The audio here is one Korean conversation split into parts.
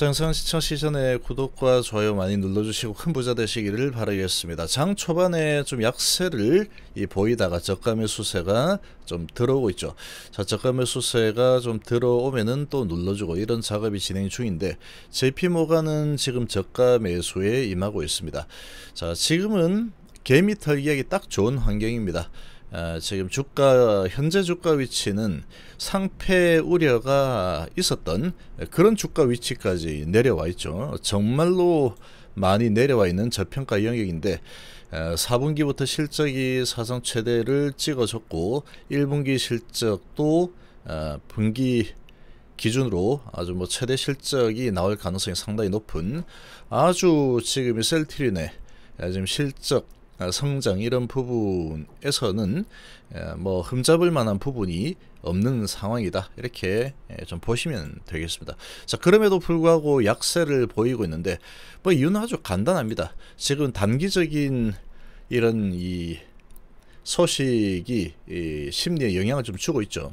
장선 시청 시즌에 구독과 좋아요 많이 눌러주시고 큰 부자 되시기를 바라겠습니다. 장 초반에 좀 약세를 보이다가 저가매 수세가 좀 들어오고 있죠. 자, 저가매 수세가 좀 들어오면은 또 눌러주고 이런 작업이 진행 중인데 JP 모가는 지금 저가 매수에 임하고 있습니다. 자, 지금은 개미 털기하기 딱 좋은 환경입니다. 어, 지금 주가 현재 주가 위치는 상패 우려가 있었던 그런 주가 위치까지 내려와 있죠. 정말로 많이 내려와 있는 저평가 영역인데 4분기부터 어, 실적이 사상 최대를 찍어줬고 1분기 실적도 어, 분기 기준으로 아주 뭐 최대 실적이 나올 가능성이 상당히 높은 아주 지금 이셀트리네 어, 지금 실적 아, 성장 이런 부분에서는 뭐 흠잡을 만한 부분이 없는 상황이다 이렇게 좀 보시면 되겠습니다 자 그럼에도 불구하고 약세를 보이고 있는데 뭐 이유는 아주 간단합니다 지금 단기적인 이런 이 소식이 심리에 영향을 좀 주고 있죠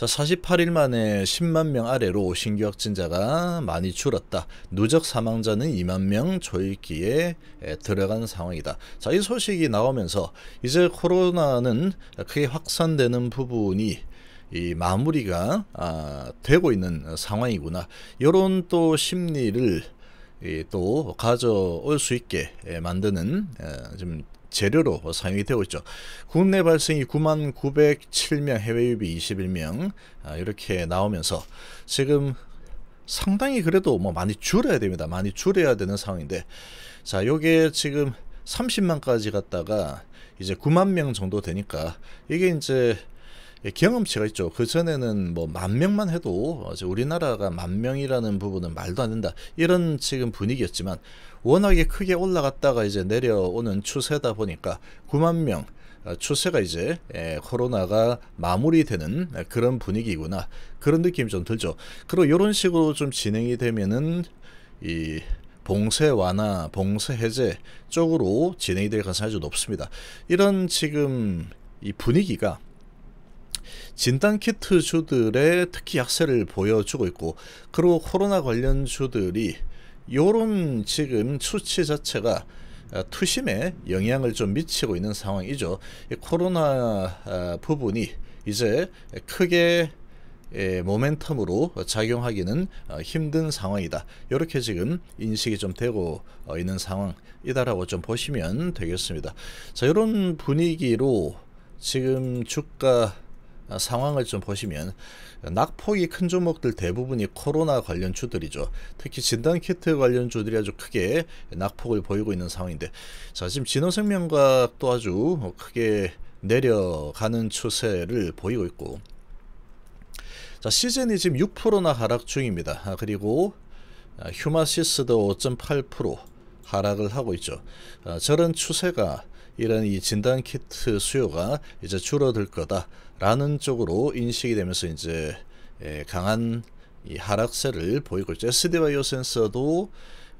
자, 48일 만에 10만 명 아래로 신규 확진자가 많이 줄었다. 누적 사망자는 2만 명 조이기에 들어간 상황이다. 자, 이 소식이 나오면서 이제 코로나는 크게 확산되는 부분이 이 마무리가 아, 되고 있는 상황이구나. 이런 또 심리를 이또 가져올 수 있게 만드는 좀 재료로 사용이 되고 있죠. 국내 발생이 9만 907명, 해외 유입이 21명 아, 이렇게 나오면서 지금 상당히 그래도 뭐 많이 줄여야 됩니다. 많이 줄여야 되는 상황인데 자, 요게 지금 30만까지 갔다가 이제 9만 명 정도 되니까 이게 이제 경험치가 예, 있죠. 그 전에는 뭐 만 명만 해도 우리나라가 만 명이라는 부분은 말도 안 된다. 이런 지금 분위기였지만 워낙에 크게 올라갔다가 이제 내려오는 추세다 보니까 9만 명 어, 추세가 이제 예, 코로나가 마무리되는 예, 그런 분위기구나 그런 느낌이 좀 들죠. 그리고 이런 식으로 좀 진행이 되면은 이 봉쇄 완화, 봉쇄 해제 쪽으로 진행이 될 가능성이 아주 높습니다. 이런 지금 이 분위기가 진단 키트 주들의 특히 약세를 보여주고 있고 그리고 코로나 관련 주들이 요런 지금 수치 자체가 아, 투심에 영향을 좀 미치고 있는 상황이죠. 코로나 아, 부분이 이제 크게 예, 모멘텀으로 작용하기는 아, 힘든 상황이다. 이렇게 지금 인식이 좀 되고 어, 있는 상황이다라고 좀 보시면 되겠습니다. 자, 이런 분위기로 지금 주가 아, 상황을 좀 보시면 낙폭이 큰 종목들 대부분이 코로나 관련 주들이죠. 특히 진단키트 관련 주들이 아주 크게 낙폭을 보이고 있는 상황인데 자 지금 진호생명과 또 아주 크게 내려가는 추세를 보이고 있고 자 시즌이 지금 6%나 하락 중입니다. 아, 그리고 아, 휴마시스도 5.8% 하락을 하고 있죠. 아, 저런 추세가 이런 이 진단 키트 수요가 이제 줄어들 거다라는 쪽으로 인식이 되면서 이제 예, 강한 이 하락세를 보이고 있죠. SD바이오 센서도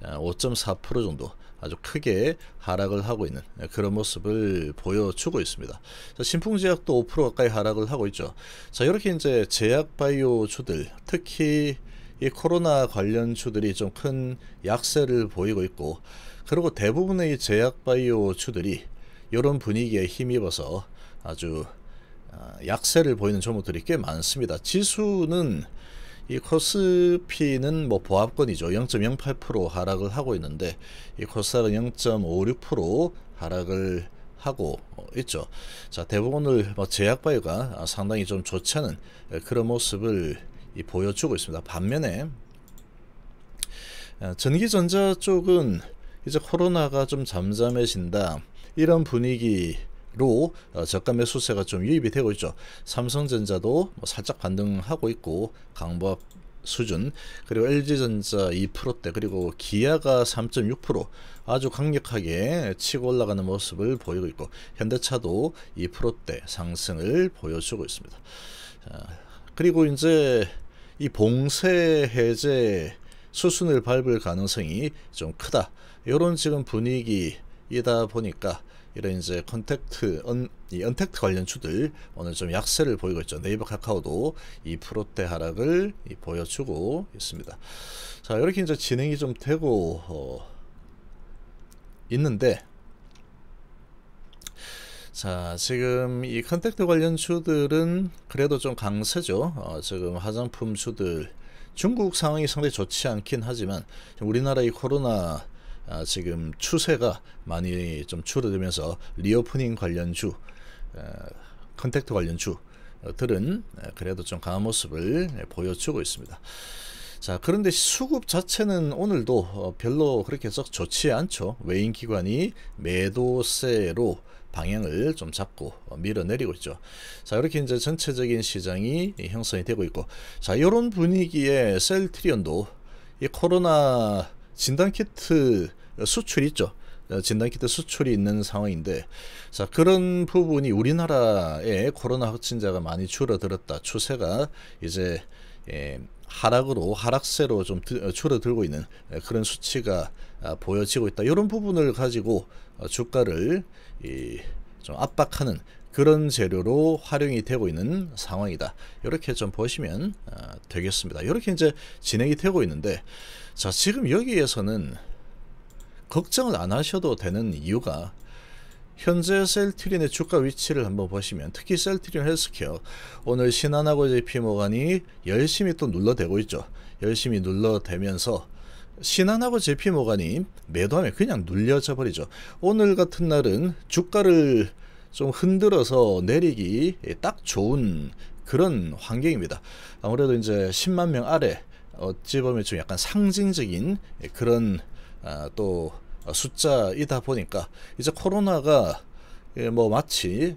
5.4% 아, 정도 아주 크게 하락을 하고 있는 예, 그런 모습을 보여주고 있습니다. 자, 신풍제약도 5% 가까이 하락을 하고 있죠. 자, 이렇게 이제 제약 바이오주들, 특히 이 코로나 관련 주들이 좀 큰 약세를 보이고 있고, 그리고 대부분의 제약 바이오주들이 이런 분위기에 힘입어서 아주 아, 약세를 보이는 종목들이 꽤 많습니다. 지수는 이 코스피는 뭐 보합권이죠. 0.08% 하락을 하고 있는데 이 코스닥은 0.56% 하락을 하고 있죠. 자 대부분을 뭐 제약바이오가 상당히 좀 좋지 않은 그런 모습을 보여주고 있습니다. 반면에 아, 전기전자 쪽은 이제 코로나가 좀 잠잠해진다. 이런 분위기 로 어, 저가 매수세가 좀 유입이 되고 있죠. 삼성전자도 뭐 살짝 반등하고 있고 강보합 수준 그리고 LG전자 2%대 그리고 기아가 3.6% 아주 강력하게 치고 올라가는 모습을 보이고 있고 현대차도 2%대 상승을 보여주고 있습니다. 자, 그리고 이제 이 봉쇄 해제 수순을 밟을 가능성이 좀 크다. 이런 지금 분위기 이다 보니까 이런 이제 컨택트 언, 이 언택트 관련 주들 오늘 좀 약세를 보이고 있죠. 네이버 카카오도 이 프로대 하락을 보여주고 있습니다. 자 이렇게 이제 진행이 좀 되고 어, 있는데 자 지금 이 컨택트 관련 주들은 그래도 좀 강세죠. 어, 지금 화장품 주들 중국 상황이 상당히 좋지 않긴 하지만 우리나라 의 코로나 아, 지금 추세가 많이 좀 줄어들면서 리오프닝 관련주 아, 컨택트 관련주들은 어, 그래도 좀 강한 모습을 보여주고 있습니다. 자 그런데 수급 자체는 오늘도 어, 별로 그렇게 썩 좋지 않죠. 외인 기관이 매도세로 방향을 좀 잡고 어, 밀어내리고 있죠. 자 이렇게 이제 전체적인 시장이 형성이 되고 있고 자 이런 분위기에 셀트리온도 이 코로나 진단키트 수출 있죠. 어, 진단키트 수출이 있는 상황인데 자 그런 부분이 우리나라의 코로나 확진자가 많이 줄어들었다 추세가 이제 예, 하락으로 하락세로 좀 드, 어, 줄어들고 있는 예, 그런 수치가 아, 보여지고 있다 이런 부분을 가지고 어, 주가를 이, 좀 압박하는 그런 재료로 활용이 되고 있는 상황이다. 이렇게 좀 보시면 아, 되겠습니다. 이렇게 이제 진행이 되고 있는데 자 지금 여기에서는 걱정을 안 하셔도 되는 이유가 현재 셀트린의 주가 위치를 한번 보시면 특히 셀트린 헬스케어 오늘 신한하고 JP모간이 열심히 또 눌러대고 있죠. 열심히 눌러대면서 신한하고 JP모간이 매도하면 그냥 눌려져 버리죠. 오늘 같은 날은 주가를 좀 흔들어서 내리기 딱 좋은 그런 환경입니다. 아무래도 이제 10만 명 아래 어찌 보면 좀 약간 상징적인 그런 아, 또 어, 숫자이다 보니까 이제 코로나가 예, 뭐 마치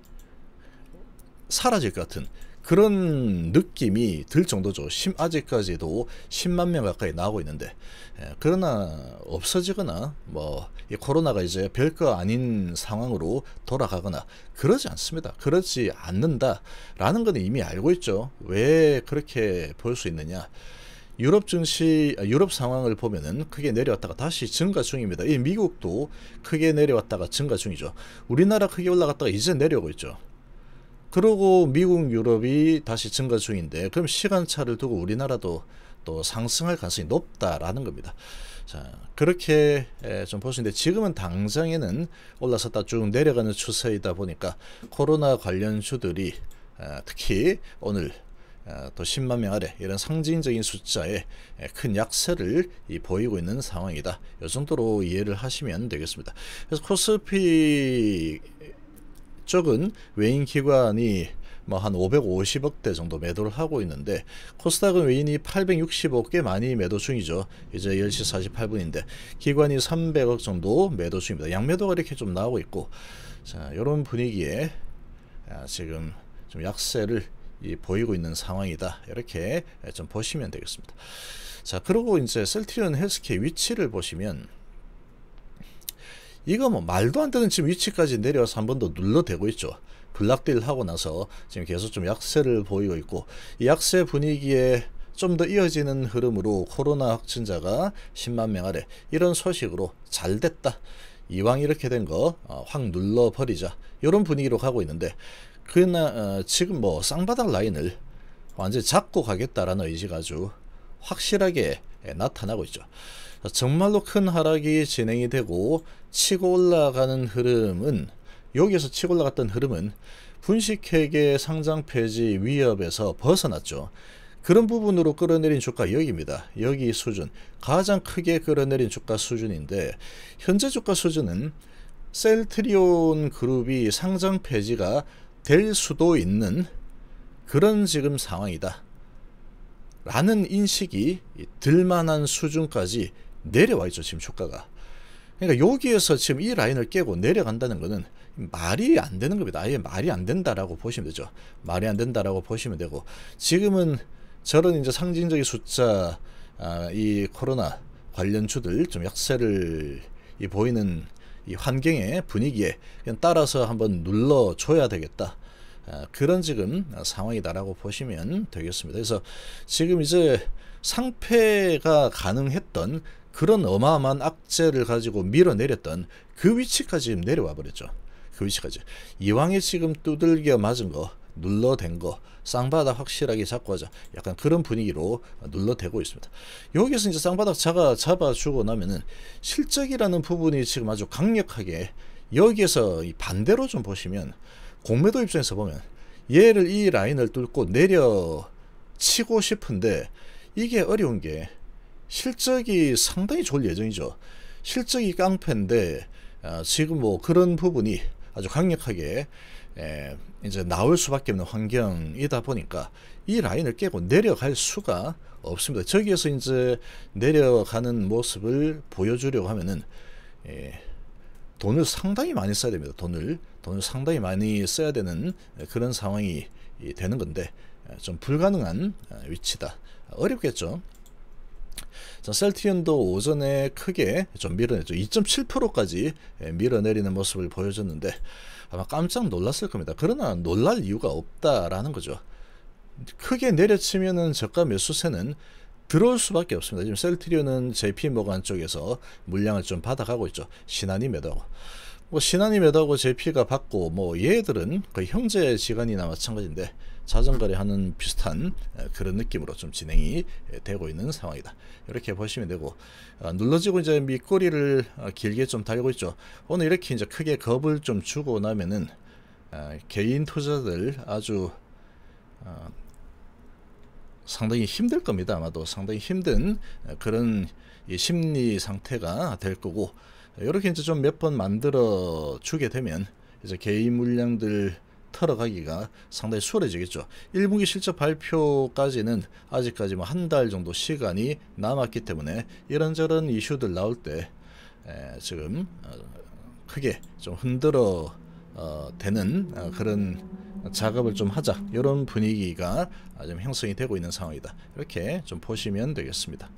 사라질 것 같은 그런 느낌이 들 정도죠. 아직까지도 10만 명 가까이 나오고 있는데 예, 그러나 없어지거나 뭐 이 코로나가 이제 별거 아닌 상황으로 돌아가거나 그러지 않습니다. 그러지 않는다라는 건 이미 알고 있죠. 왜 그렇게 볼 수 있느냐? 유럽 증시, 아, 유럽 상황을 보면은 크게 내려왔다가 다시 증가 중입니다. 이 미국도 크게 내려왔다가 증가 중이죠. 우리나라 크게 올라갔다가 이제 내려오고 있죠. 그러고 미국, 유럽이 다시 증가 중인데 그럼 시간차를 두고 우리나라도 또 상승할 가능성이 높다라는 겁니다. 자 그렇게 좀 보시는데 지금은 당장에는 올라섰다 쭉 내려가는 추세이다 보니까 코로나 관련 주들이 아, 특히 오늘 아, 또 10만 명 아래 이런 상징적인 숫자에 큰 약세를 보이고 있는 상황이다. 이 정도로 이해를 하시면 되겠습니다. 그래서 코스피 쪽은 외인 기관이 뭐 한 550억대 정도 매도를 하고 있는데 코스닥은 외인이 865개 많이 매도 중이죠. 이제 10시 48분인데 기관이 300억 정도 매도 중입니다. 양매도가 이렇게 좀 나오고 있고 자 이런 분위기에 아, 지금 좀 약세를 보이고 있는 상황이다. 이렇게 좀 보시면 되겠습니다. 자, 그리고 이제 셀트리온 헬스케 위치를 보시면 이거 뭐 말도 안 되는 지금 위치까지 내려와서 한 번 더 눌러대고 있죠. 블락딜 하고 나서 지금 계속 좀 약세를 보이고 있고 이 약세 분위기에 좀 더 이어지는 흐름으로 코로나 확진자가 10만 명 아래 이런 소식으로 잘 됐다. 이왕 이렇게 된 거확 어, 눌러버리자. 이런 분위기로 가고 있는데 그나 러 어, 지금 뭐 쌍바닥 라인을 완전히 잡고 가겠다라는 의지가 아주 확실하게 예, 나타나고 있죠. 정말로 큰 하락이 진행이 되고 치고 올라가는 흐름은 여기에서 치고 올라갔던 흐름은 분식회계 상장 폐지 위협에서 벗어났죠. 그런 부분으로 끌어내린 주가 여기입니다. 여기 수준 가장 크게 끌어내린 주가 수준인데 현재 주가 수준은 셀트리온 그룹이 상장 폐지가 될 수도 있는 그런 지금 상황이다. 라는 인식이 들만한 수준까지 내려와 있죠. 지금 주가가. 그러니까 여기에서 지금 이 라인을 깨고 내려간다는 것은 말이 안 되는 겁니다. 아예 말이 안 된다라고 보시면 되죠. 말이 안 된다라고 보시면 되고 지금은 저런 이제 상징적인 숫자 아, 이 코로나 관련 주들 좀 약세를 이 보이는 이 환경에 분위기에 따라서 한번 눌러줘야 되겠다. 아, 그런 지금 상황이다라고 보시면 되겠습니다. 그래서 지금 이제 상패가 가능했던 그런 어마어마한 악재를 가지고 밀어내렸던 그 위치까지 내려와 버렸죠. 그 위치까지. 이왕에 지금 두들겨 맞은 거 눌러댄 거 쌍바닥 확실하게 잡고 하자 약간 그런 분위기로 눌러대고 있습니다 여기서 이제 쌍바닥 잡아, 잡아주고 나면은 실적이라는 부분이 지금 아주 강력하게 여기에서 이 반대로 좀 보시면 공매도 입장에서 보면 얘를 이 라인을 뚫고 내려치고 싶은데 이게 어려운 게 실적이 상당히 좋을 예정이죠 실적이 깡패인데 아, 지금 뭐 그런 부분이 아주 강력하게 에, 예, 이제 나올 수밖에 없는 환경이다 보니까 이 라인을 깨고 내려갈 수가 없습니다. 저기에서 이제 내려가는 모습을 보여주려고 하면은 에, 예, 돈을 상당히 많이 써야 됩니다. 돈을 돈을 상당히 많이 써야 되는 그런 상황이 되는 건데 예, 좀 불가능한 아, 위치다. 어렵겠죠. 자, 셀티온도 오전에 크게 좀밀어내죠 2.7%까지 밀어내리는 모습을 보여줬는데 아마 깜짝 놀랐을 겁니다. 그러나 놀랄 이유가 없다라는 거죠. 크게 내려치면은 저가 매수세는 들어올 수밖에 없습니다. 지금 셀트리온은 JP 모간 쪽에서 물량을 좀 받아가고 있죠. 신한이 매도하고. 뭐 신한이 매도하고 JP가 받고 뭐 얘들은 그 형제 지간이나 마찬가지인데 자전거래 하는 비슷한 그런 느낌으로 좀 진행이 되고 있는 상황이다. 이렇게 보시면 되고 어, 눌러지고 이제 밑꼬리를 어, 길게 좀 달고 있죠. 오늘 이렇게 이제 크게 겁을 좀 주고 나면은 어, 개인 투자들 아주 상당히 힘들 겁니다. 아마도 상당히 힘든 그런 심리 상태가 될 거고 이렇게 이제 좀 몇 번 만들어 주게 되면 이제 개인 물량들 털어가기가 상당히 수월해지겠죠. 1분기 실적 발표까지는 아직까지 뭐한달 정도 시간이 남았기 때문에 이런저런 이슈들 나올 때 에, 지금 어, 크게 좀 흔들어 어, 되는 어, 그런 작업을 좀 하자 이런 분위기가 좀 형성이 되고 있는 상황이다 이렇게 좀 보시면 되겠습니다